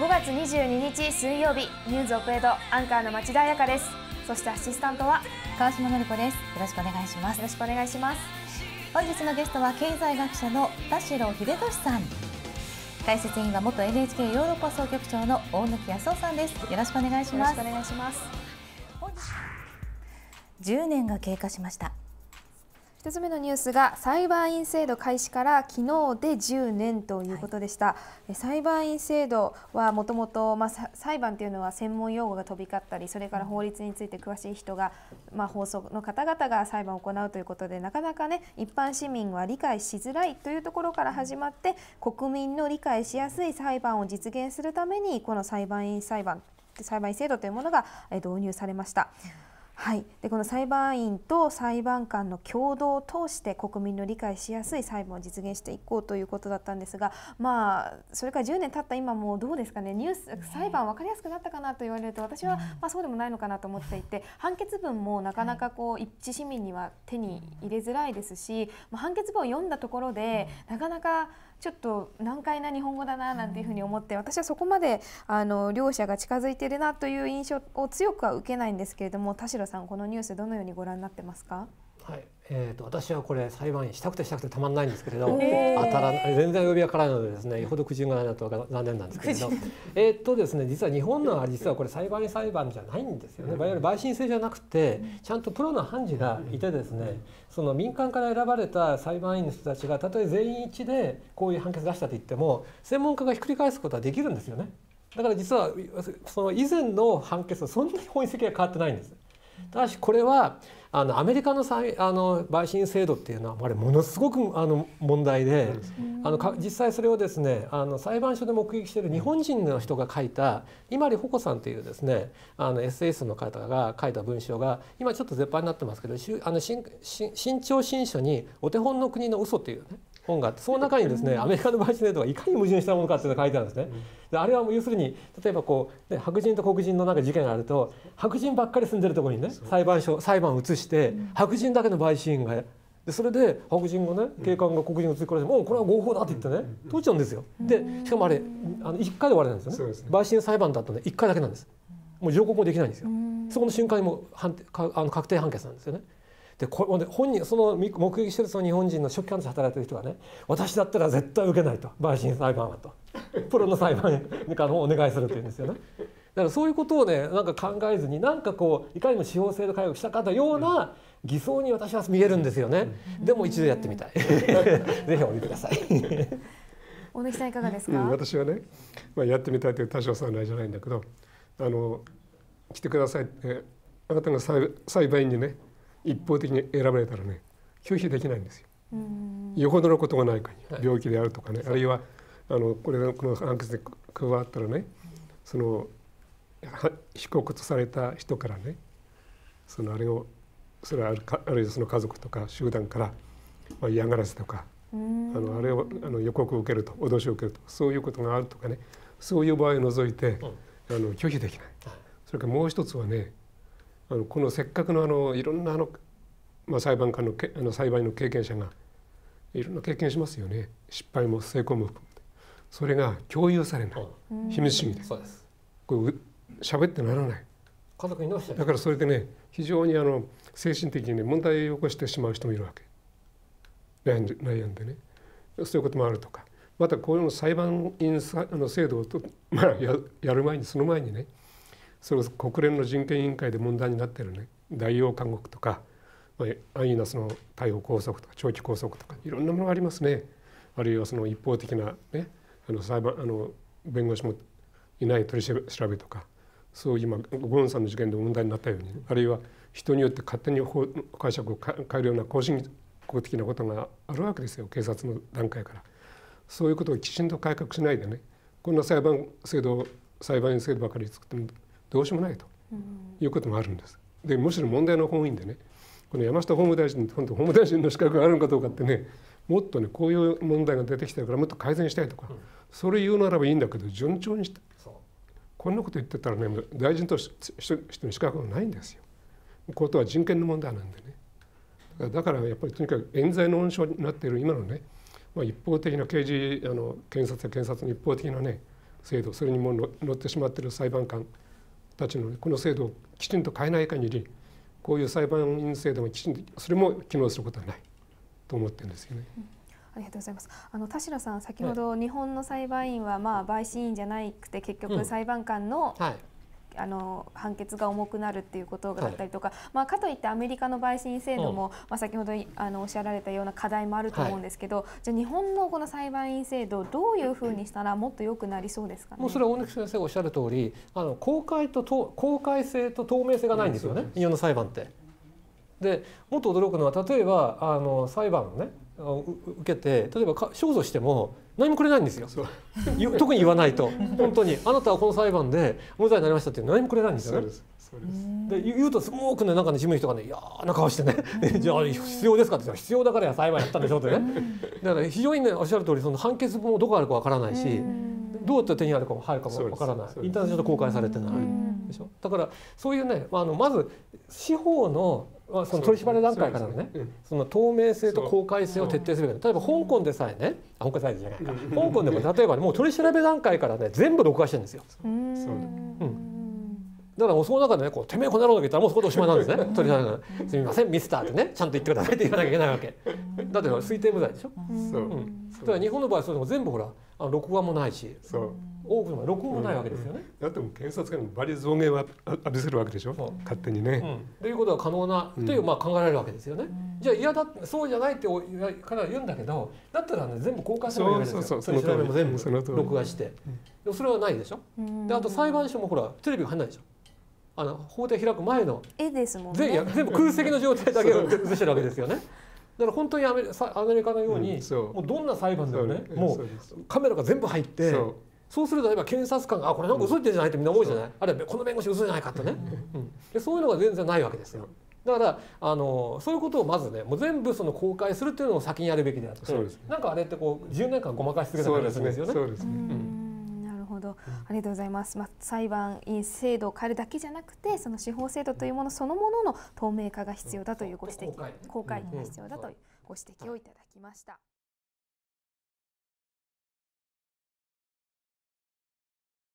5月22日水曜日ニューズオプエドアンカーの町田彩香ですそしてアシスタントは川島典子ですよろしくお願いしますよろしくお願いします本日のゲストは経済学者の田代秀俊さん解説員は元 NHK ヨーロッパ総局長の大貫康夫さんですよろしくお願いしますよろしくお願いします10年が経過しました1つ目のニュースが裁判員制度開始から昨日で10年ということでした、はい、裁判員制度はもともと裁判というのは専門用語が飛び交ったりそれから法律について詳しい人が、まあ、放送の方々が裁判を行うということでなかなかね一般市民は理解しづらいというところから始まって国民の理解しやすい裁判を実現するためにこの裁判員裁判裁判員制度というものが導入されました。はい、でこの裁判員と裁判官の共同を通して国民の理解しやすい裁判を実現していこうということだったんですが、まあ、それから10年経った今もどうですかねニュース裁判分かりやすくなったかなと言われると私は、まあ、そうでもないのかなと思っていて判決文もなかなかこう一致市民には手に入れづらいですし、まあ、判決文を読んだところでなかなかちょっと難解な日本語だななんていうふうに思って、私はそこまであの両者が近づいているなという印象を強くは受けないんですけれども田代さんこのニュースどのようにご覧になってますかはいえーと、私はこれ裁判員したくてしたくてたまんないんですけれど、えー、当たら全然呼びはからないのでですねよほど苦渋がないなと残念なんですけれどえっとですね実は日本のは実はこれ裁判員裁判じゃないんですよね、うん、ゆる陪審制じゃなくてちゃんとプロの判事がいてですね、うん、その民間から選ばれた裁判員の人たちがたとえ全員一致でこういう判決出したと言っても専門家がひっくり返すことはできるんですよね。だから実はその以前の判決はそんなに本質的には変わってないんです。ただしこれはあのアメリカのあの陪審制度っていうのはあれものすごくあの問題で、あの実際それをですねあの裁判所で目撃している日本人の人が書いた今里穂子さんというですねあのエッセイストの方が書いた文章が今ちょっと絶版になってますけど「あの新新潮新書にお手本の国の嘘というね本があってその中にですねアメリカのバーチネートがいかに矛盾したものかっていうのが書いてあるんですね。であれはもう要するに例えばこう、白人と黒人のなんか事件があると白人ばっかり住んでるところにね裁判所裁判を移して白人だけの陪審がでそれで白人がね警官が黒人を突き殺して「もうこれは合法だ」って言ってね通っちゃうんですよ。でしかもあれあの1回で終わりなんですよね。陪審裁判だとね1回だけなんです。もう上告もできないんですよ。そこの瞬間にもう判定あの確定判決なんですよね。でこれ本人その目撃してるその日本人の初期して働いてる人がね私だったら絶対受けないと陪審裁判はと プロの裁判官をお願いするっていうんですよね。だからそういうことをねなんか考えずになんかこういかにも司法制度改革したかったような偽装に私は見えるんですよね、うん、でも一度やってみたい ぜひお見ください 大貫さんいかがですか、うん、私はね、まあ、やってみたいという多少さんなあれじゃないんだけどあの来てくださいってあなたが裁判員にね一方的に選ばれたらね拒否できないんですよ。よほどのことがないかに病気であるとかね、はい、あるいはあのこれこの判決で加わったらねその被告とされた人からねそのあれをそれはあるいはその家族とか集団から、まあ、嫌がらせとかあのあれをあの予告を受けると脅しを受けるとそういうことがあるとかねそういう場合を除いて、うん、あの拒否できない。それからもう一つはねあのこのせっかくのあのいろんなあの、まあ、裁判官のけあの裁判員の経験者がいろんな経験しますよね失敗も成功もそれが共有されない、うん、秘密主義でそうですこれ喋ってならない家族になだからそれでね非常にあの精神的に、ね、問題を起こしてしまう人もいるわけ悩んで悩んでねそういうこともあるとかまたこういうの裁判員あの制度をと、まあ、ややる前にその前にねそれ国連の人権委員会で問題になってるね大王監獄とか、まあ、安易なその逮捕拘束とか長期拘束とかいろんなものがありますねあるいはその一方的な、ね、あの裁判あの弁護士もいない取り調べとかそういう今ゴーンさんの事件で問題になったように、ね、あるいは人によって勝手に解釈を変えるような更進公的なことがあるわけですよ警察の段階から。そういうことをきちんと改革しないでねこんな裁判制度裁判員制度ばかり作ってもどうしようもないということもあるんです。でむしろ問題の本院でねこの山下法務大臣本当法務大臣の資格があるのかどうかってねもっとねこういう問題が出てきてるからもっと改善したいとか、それ言うならばいいんだけど順調にしてこんなこと言ってたらね大臣としての資格はないんですよ。ことは人権の問題なんでねだからやっぱりとにかく冤罪の温床になっている今のね、まあ、一方的な刑事あの検察や検察の一方的なね制度それにも乗ってしまっている裁判官たちのこの制度をきちんと変えない限りこういう裁判員制度がきちんとそれも機能することはないと思ってるんですよね。うんありがとうございます。あの田代さん、先ほど日本の裁判員はまあ陪審員じゃなくて結局裁判官の、はいあの判決が重くなるっていうことだったりとか、はい、まあ、かといってアメリカの陪審制度も、うん、まあ、先ほどあのおっしゃられたような課題もあると思うんですけど、はい、じゃあ日本のこの裁判員制度どういうふうにしたらもっと良くなりそうですか、ね、もうそれは大貫先生おっしゃる通りあり公開と公開性と透明性がないんですよね、日本の裁判って。でもっと驚くのは例えばあの裁判をね受けて例えば勝訴しても何もくれないんですよ 特に言わないと本当にあなたはこの裁判で無罪になりましたって何もくれないんですよね。で言うとすごくねなんかね事務員とかね嫌な顔してね じゃあ必要ですかって必要だからや裁判やったんでしょうってねだから非常にねおっしゃる通りその判決もどこあるかわからないしどうやって手に入るかも入るかもわからないインターネットで公開されてないでしょだからそういうね、まあ、あのまず司法のまあ、その取り締まり段階からのねその透明性と公開性を徹底すべき例えば香港でさえね香港サイズじゃないか香港でも例えば、ね、もう取り調べ段階からね全部録画してるんですよ。うん、だからもうその中でねこうてめえこの野郎だけ言ったらもうそこでおしまいなんですね取り調べがすみませんミスターってねちゃんと言ってくださいって言わなきゃいけないわけだって推定無罪でしょ。そう、だから日本の場合そうでも全部ほら録画もないし。そう多くの録音もないわけですよね。うん、だっても検察官にバリ増減は浴びせるわけでしょ勝手にね、うん、ということは可能なという、まあ、考えられるわけですよね。じゃあやだそうじゃないっていから言うんだけどだったら、ね、全部公開するばいいわけですよそれ調べも全部録画して。うん、それはないでしょ。うであと裁判所もほらテレビが入らないでしょ。あの法廷開く前の絵ですもんね全部空席の状態だけを映してるわけですよね。だから本当にアメリカのように、うん、うもうどんな裁判でもねもうカメラが全部入ってそうすると例えば検察官が「あこれなんか嘘言ってんじゃない?」ってみんな思うじゃない、あるいは「この弁護士嘘じゃないか」とね、うん、でそういうのが全然ないわけですよ。だからあのそういうことをまずねもう全部その公開するっていうのを先にやるべきであるて、ね、なんかあれってこう10年間ごまかし続けたりですよね。そうですね、うんほど、ありがとうございます。まあ、裁判員制度を変えるだけじゃなくて、その司法制度というものそのものの透明化が必要だというご指摘、公開が必要だというご指摘をいただきました。